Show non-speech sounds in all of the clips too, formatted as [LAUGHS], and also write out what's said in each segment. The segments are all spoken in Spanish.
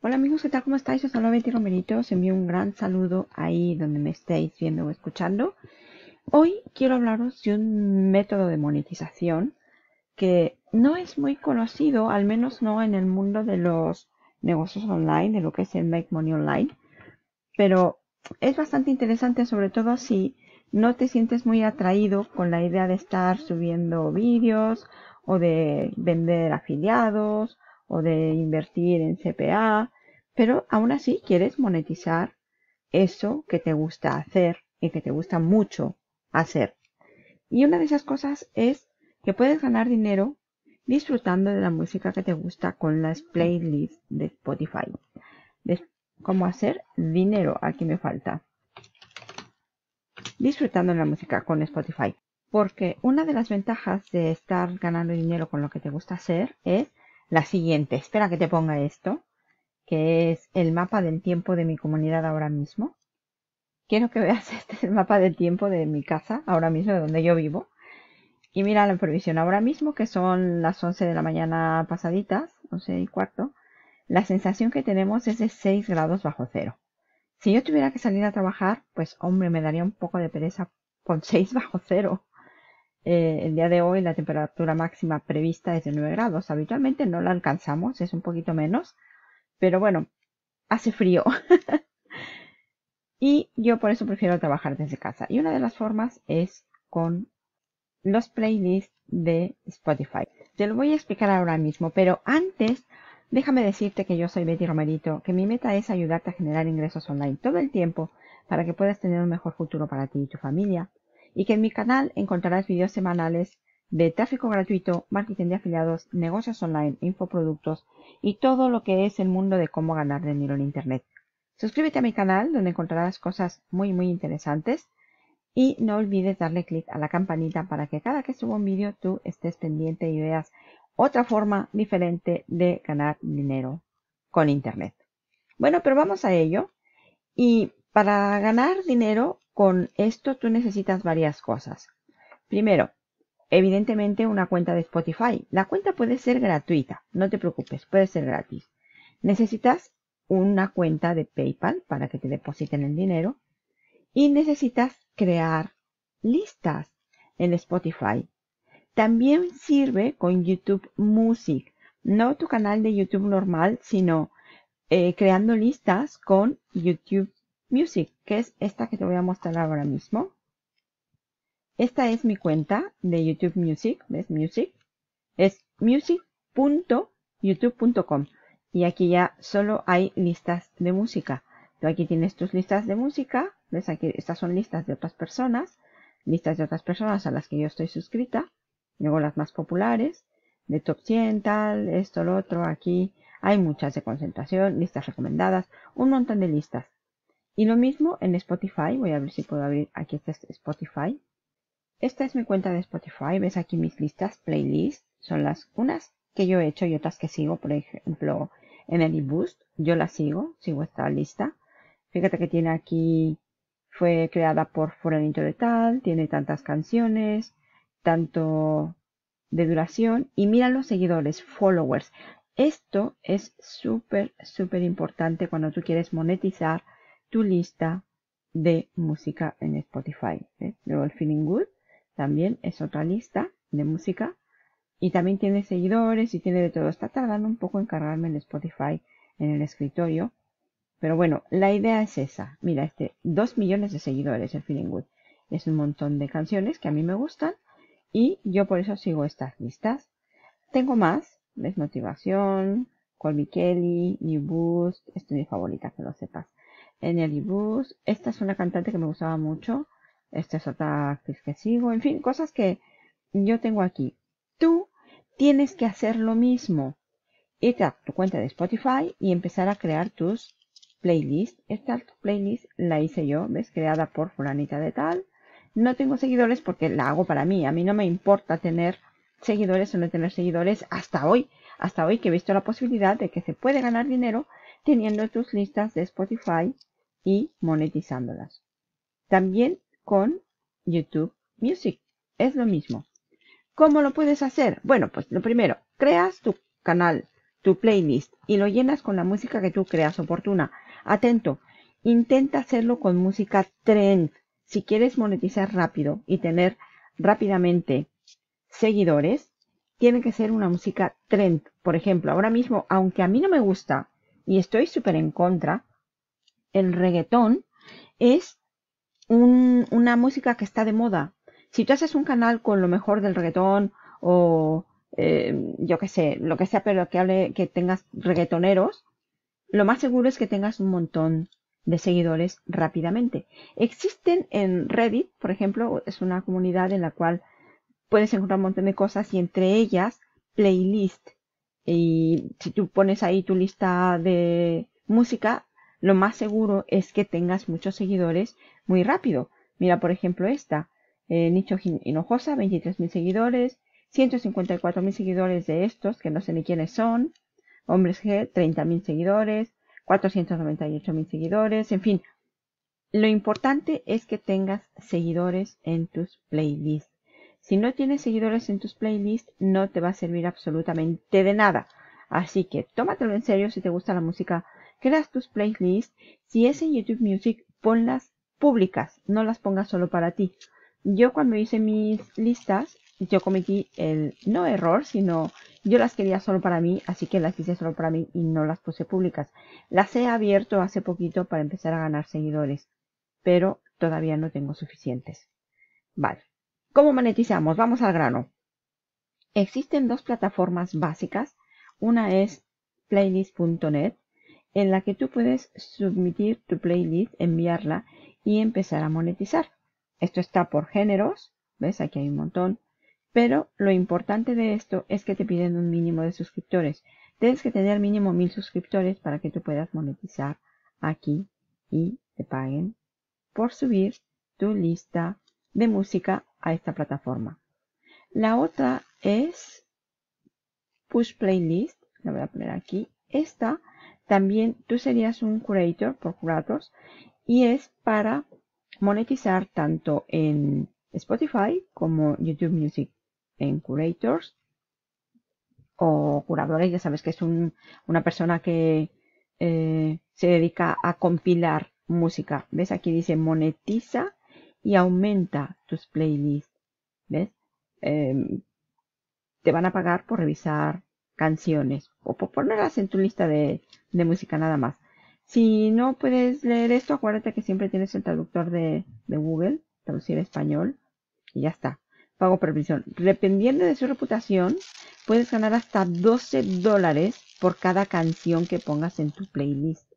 Hola amigos, ¿qué tal? ¿Cómo estáis? Os saludo Betty Romerito, os envío un gran saludo ahí donde me estéis viendo o escuchando. Hoy quiero hablaros de un método de monetización que no es muy conocido, al menos no en el mundo de los negocios online, de lo que es el Make Money Online, pero es bastante interesante sobre todo si no te sientes muy atraído con la idea de estar subiendo vídeos o de vender afiliados o de invertir en CPA, pero aún así quieres monetizar eso que te gusta hacer y que te gusta mucho hacer. Y una de esas cosas es que puedes ganar dinero disfrutando de la música que te gusta con las playlists de Spotify. ¿Cómo hacer dinero? Aquí me falta. Disfrutando de la música con Spotify. Porque una de las ventajas de estar ganando dinero con lo que te gusta hacer es la siguiente. Espera que te ponga esto, que es el mapa del tiempo de mi comunidad ahora mismo. Quiero que veas [LAUGHS] este el mapa del tiempo de mi casa, ahora mismo, de donde yo vivo. Y mira la previsión ahora mismo, que son las 11 de la mañana pasaditas, 11 y cuarto. La sensación que tenemos es de 6 grados bajo cero. Si yo tuviera que salir a trabajar, pues hombre, me daría un poco de pereza con 6 [LAUGHS] bajo cero. Eh, el día de hoy la temperatura máxima prevista es de 9 grados. Habitualmente no la alcanzamos, es un poquito menos. Pero bueno, hace frío. [LAUGHS] y yo por eso prefiero trabajar desde casa. Y una de las formas es con los playlists de Spotify. Te lo voy a explicar ahora mismo, pero antes déjame decirte que yo soy Betty Romerito, que mi meta es ayudarte a generar ingresos online todo el tiempo para que puedas tener un mejor futuro para ti y tu familia y que en mi canal encontrarás videos semanales de tráfico gratuito, marketing de afiliados, negocios online, infoproductos y todo lo que es el mundo de cómo ganar dinero en Internet. Suscríbete a mi canal donde encontrarás cosas muy muy interesantes y no olvides darle clic a la campanita para que cada que suba un vídeo tú estés pendiente y veas otra forma diferente de ganar dinero con Internet. Bueno, pero vamos a ello. Y para ganar dinero con esto tú necesitas varias cosas. Primero, evidentemente una cuenta de Spotify. La cuenta puede ser gratuita, no te preocupes, puede ser gratis. Necesitas una cuenta de PayPal para que te depositen el dinero y necesitas crear listas en Spotify. También sirve con YouTube Music, no tu canal de YouTube normal, sino eh, creando listas con YouTube Music, que es esta que te voy a mostrar ahora mismo. Esta es mi cuenta de YouTube Music, ¿ves? Music. Es music.youtube.com. Y aquí ya solo hay listas de música. Tú aquí tienes tus listas de música. ¿Ves? Aquí estas son listas de otras personas. Listas de otras personas a las que yo estoy suscrita. Luego las más populares. De top 100, tal, esto, lo otro. Aquí hay muchas de concentración, listas recomendadas. Un montón de listas. Y lo mismo en Spotify. Voy a ver si puedo abrir. Aquí este Spotify. Esta es mi cuenta de Spotify. Ves aquí mis listas, playlists. Son las unas que yo he hecho y otras que sigo. Por ejemplo, en el Boost. Yo la sigo. Sigo esta lista. Fíjate que tiene aquí. Fue creada por Fulanito de Tal. Tiene tantas canciones. Tanto de duración. Y mira los seguidores, followers. Esto es súper, súper importante cuando tú quieres monetizar tu lista de música en Spotify. ¿eh? Luego el Feeling Good también es otra lista de música y también tiene seguidores y tiene de todo. Está tardando un poco en cargarme el Spotify en el escritorio. Pero bueno, la idea es esa. Mira, este, Dos millones de seguidores el Feeling Good. Es un montón de canciones que a mí me gustan y yo por eso sigo estas listas. Tengo más, Desmotivación, Colby Kelly, New Boost, es mi favorita, que lo sepas en el Esta es una cantante que me gustaba mucho. Esta es otra actriz que sigo. En fin, cosas que yo tengo aquí. Tú tienes que hacer lo mismo. Irte a tu cuenta de Spotify y empezar a crear tus playlists. Esta playlist la hice yo, ¿ves? Creada por fulanita de tal. No tengo seguidores porque la hago para mí. A mí no me importa tener seguidores o no tener seguidores hasta hoy. Hasta hoy que he visto la posibilidad de que se puede ganar dinero teniendo tus listas de Spotify y monetizándolas. También con YouTube Music. Es lo mismo. ¿Cómo lo puedes hacer? Bueno, pues lo primero, creas tu canal, tu playlist y lo llenas con la música que tú creas oportuna. Atento, intenta hacerlo con música trend. Si quieres monetizar rápido y tener rápidamente seguidores, tiene que ser una música trend. Por ejemplo, ahora mismo, aunque a mí no me gusta y estoy súper en contra, el reggaetón es una música que está de moda. Si tú haces un canal con lo mejor del reggaetón o eh, yo qué sé, lo que sea, pero que hable, que tengas reggaetoneros, lo más seguro es que tengas un montón de seguidores rápidamente. Existen en Reddit, por ejemplo, es una comunidad en la cual puedes encontrar un montón de cosas y entre ellas playlist. Y si tú pones ahí tu lista de música, lo más seguro es que tengas muchos seguidores muy rápido. Mira, por ejemplo, esta. Eh, Nicho Hinojosa, 23.000 seguidores. 154.000 seguidores de estos, que no sé ni quiénes son. Hombres G, 30.000 seguidores. 498.000 seguidores. En fin, lo importante es que tengas seguidores en tus playlists. Si no tienes seguidores en tus playlists, no te va a servir absolutamente de nada. Así que tómatelo en serio si te gusta la música. Creas tus playlists. Si es en YouTube Music, ponlas públicas, no las pongas solo para ti. Yo cuando hice mis listas, yo cometí el no error, sino yo las quería solo para mí, así que las hice solo para mí y no las puse públicas. Las he abierto hace poquito para empezar a ganar seguidores, pero todavía no tengo suficientes. Vale, ¿Cómo monetizamos? Vamos al grano. Existen dos plataformas básicas. Una es playlist.net, en la que tú puedes submitir tu playlist, enviarla y empezar a monetizar. Esto está por géneros, ¿ves? Aquí hay un montón. Pero lo importante de esto es que te piden un mínimo de suscriptores. Tienes que tener mínimo mil suscriptores para que tú puedas monetizar aquí y te paguen por subir tu lista de música a esta plataforma. La otra es Push Playlist, la voy a poner aquí. Esta también tú serías un curator por curators y es para monetizar tanto en Spotify como YouTube Music en curators o curadores. Ya sabes que es una persona que eh, se dedica a compilar música. ¿Ves? Aquí dice monetiza y aumenta tus playlists. ¿Ves? Em, te van a pagar por revisar canciones o por ponerlas en tu lista de, música nada más. Si no puedes leer esto, acuérdate que siempre tienes el traductor de, Google, traducir español, y ya está. Pago por revisión. Dependiendo de su reputación, puedes ganar hasta 12 dólares por cada canción que pongas en tu playlist.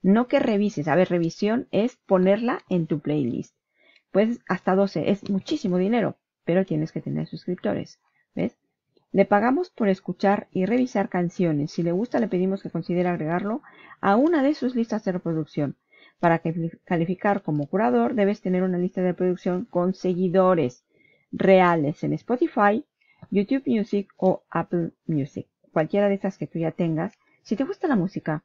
No que revises, a ver, revisión es ponerla en tu playlist. Pues hasta 12, es muchísimo dinero, pero tienes que tener suscriptores, ¿ves? Le pagamos por escuchar y revisar canciones. Si le gusta, le pedimos que considere agregarlo a una de sus listas de reproducción. Para calificar como curador, debes tener una lista de reproducción con seguidores reales en Spotify, YouTube Music o Apple Music. Cualquiera de estas que tú ya tengas. Si te gusta la música,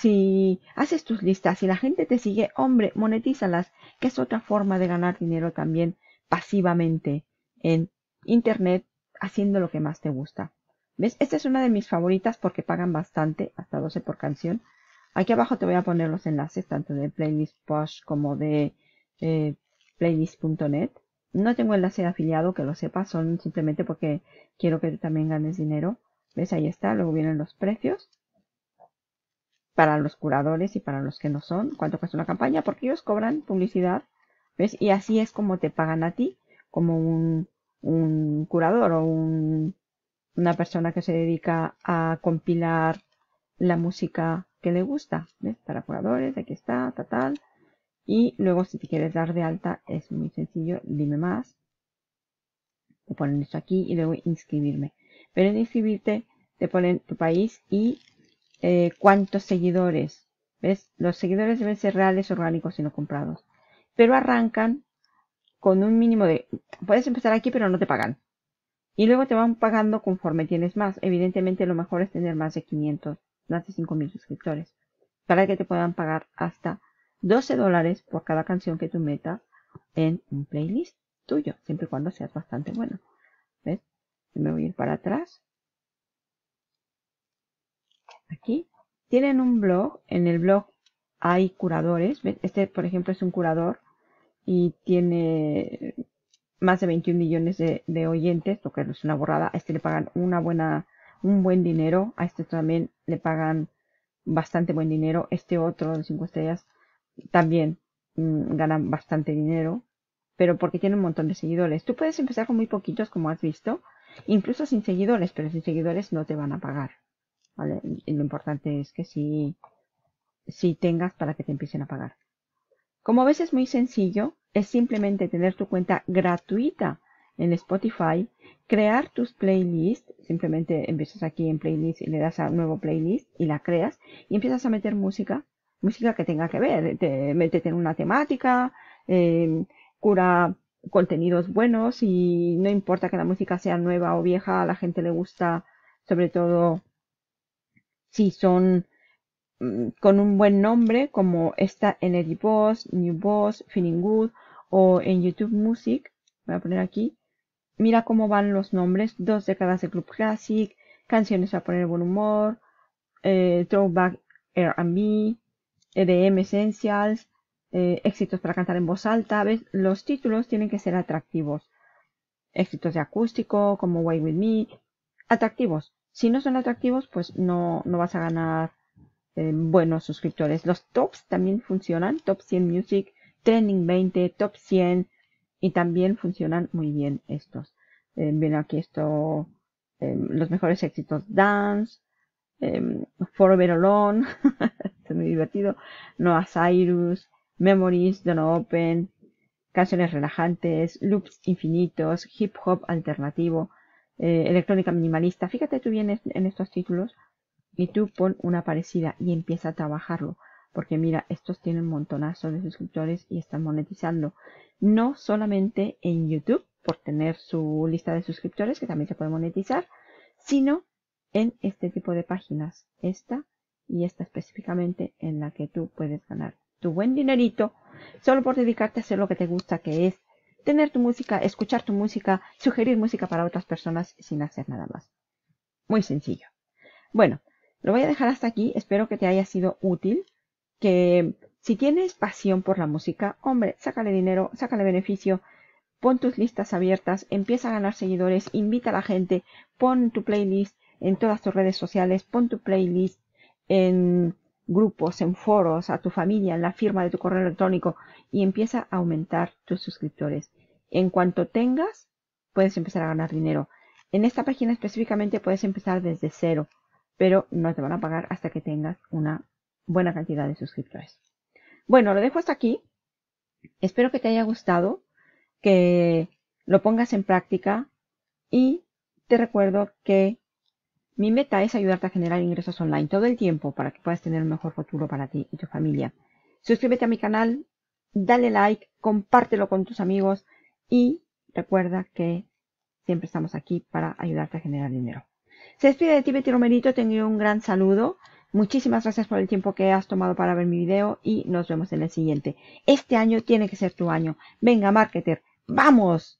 si haces tus listas, y la gente te sigue, hombre, monetízalas, que es otra forma de ganar dinero también pasivamente en Internet haciendo lo que más te gusta. ¿Ves? Esta es una de mis favoritas porque pagan bastante, hasta 12 por canción. Aquí abajo te voy a poner los enlaces tanto de Playlist Posh como de eh, playlist.net. No tengo enlace de afiliado, que lo sepas, son simplemente porque quiero que también ganes dinero. ¿Ves? Ahí está, luego vienen los precios para los curadores y para los que no son, cuánto cuesta una campaña, porque ellos cobran publicidad, ¿ves? Y así es como te pagan a ti, como un, curador o una persona que se dedica a compilar la música que le gusta, ¿ves? Para curadores, aquí está, tal, tal. Y luego si te quieres dar de alta es muy sencillo, dime más. Te ponen esto aquí y luego inscribirme. Pero en inscribirte te ponen tu país y eh, cuántos seguidores. ¿Ves? Los seguidores deben ser reales, orgánicos y no comprados. Pero arrancan con un mínimo de... Puedes empezar aquí, pero no te pagan. Y luego te van pagando conforme tienes más. Evidentemente lo mejor es tener más de 500, más de 5.000 suscriptores. Para que te puedan pagar hasta 12 dólares por cada canción que tú metas en un playlist tuyo. Siempre y cuando seas bastante bueno. ¿Ves? Me voy a ir para atrás aquí, tienen un blog, en el blog hay curadores, este por ejemplo es un curador y tiene más de 21 millones de, oyentes, lo que es una borrada, a este le pagan una buena, un buen dinero, a este también le pagan bastante buen dinero, este otro de 5 estrellas también mm, ganan bastante dinero, pero porque tiene un montón de seguidores. Tú puedes empezar con muy poquitos, como has visto, incluso sin seguidores, pero sin seguidores no te van a pagar lo importante es que sí, si tengas para que te empiecen a pagar. Como ves es muy sencillo, es simplemente tener tu cuenta gratuita en Spotify, crear tus playlists, simplemente empiezas aquí en playlist y le das a nuevo playlist y la creas y empiezas a meter música, música que tenga que ver, te, métete en una temática, em, cura contenidos buenos y no importa que la música sea nueva o vieja, a la gente le gusta sobre todo si son mm, con un buen nombre como está en Boss, New Boss, Feeling Good o en YouTube Music, voy a poner aquí, mira cómo van los nombres, dos décadas de Club Classic, canciones a poner buen humor, eh, Throwback R&B, EDM Essentials, eh, éxitos para cantar en voz alta, ¿ves? Los títulos tienen que ser atractivos. Éxitos de acústico, como Way With Me, atractivos. Si no son atractivos, pues no, no vas a ganar eh, buenos suscriptores. Los tops también funcionan. Top 100 Music, Trending 20, Top 100. Y también funcionan muy bien estos. Eh, ven aquí esto, em, los mejores éxitos Dance, em, Forever Alone, [LAUGHS] es muy divertido, Noah Cyrus, Memories, Don't Open, canciones relajantes, loops infinitos, hip hop alternativo, eh, electrónica minimalista. Fíjate tú bien en estos títulos y tú pon una parecida y empieza a trabajarlo. Porque mira, estos tienen un montonazo de suscriptores y están monetizando. No solamente en YouTube, por tener su lista de suscriptores, que también se puede monetizar, sino en este tipo de páginas. Esta y esta específicamente en la que tú puedes ganar tu buen dinerito solo por dedicarte a hacer lo que te gusta, que es tener tu música, escuchar tu música, sugerir música para otras personas sin hacer nada más. Muy sencillo. Bueno, lo voy a dejar hasta aquí. Espero que te haya sido útil. Que si tienes pasión por la música, hombre, sácale dinero, sácale beneficio, pon tus listas abiertas, empieza a ganar seguidores, invita a la gente, pon tu playlist en todas tus redes sociales, pon tu playlist en grupos, en foros, a tu familia, en la firma de tu correo electrónico y empieza a aumentar tus suscriptores. En cuanto tengas, puedes empezar a ganar dinero. En esta página específicamente puedes empezar desde cero, pero no te van a pagar hasta que tengas una buena cantidad de suscriptores. Bueno, lo dejo hasta aquí. Espero que te haya gustado, que lo pongas en práctica y te recuerdo que mi meta es ayudarte a generar ingresos online todo el tiempo para que puedas tener un mejor futuro para ti y tu familia. Suscríbete a mi canal, dale like, compártelo con tus amigos y recuerda que siempre estamos aquí para ayudarte a generar dinero. Se despide de ti Betty Romerito, te un gran saludo. Muchísimas gracias por el tiempo que has tomado para ver mi video y nos vemos en el siguiente. Este año tiene que ser tu año. Venga, marketer, vamos.